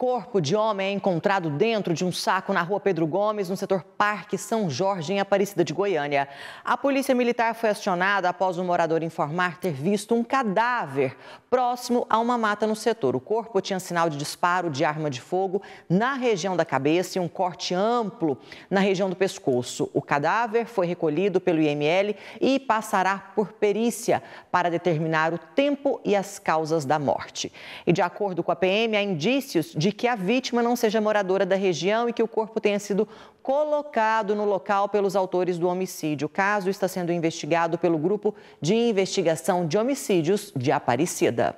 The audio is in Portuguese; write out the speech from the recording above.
Corpo de homem é encontrado dentro de um saco na rua Pedro Gomes, no setor Parque São Jorge, em Aparecida de Goiânia. A polícia militar foi acionada após um morador informar ter visto um cadáver próximo a uma mata no setor. O corpo tinha sinal de disparo de arma de fogo na região da cabeça e um corte amplo na região do pescoço. O cadáver foi recolhido pelo IML e passará por perícia para determinar o tempo e as causas da morte. E de acordo com a PM, há indícios de de que a vítima não seja moradora da região e que o corpo tenha sido colocado no local pelos autores do homicídio. O caso está sendo investigado pelo Grupo de Investigação de Homicídios de Aparecida.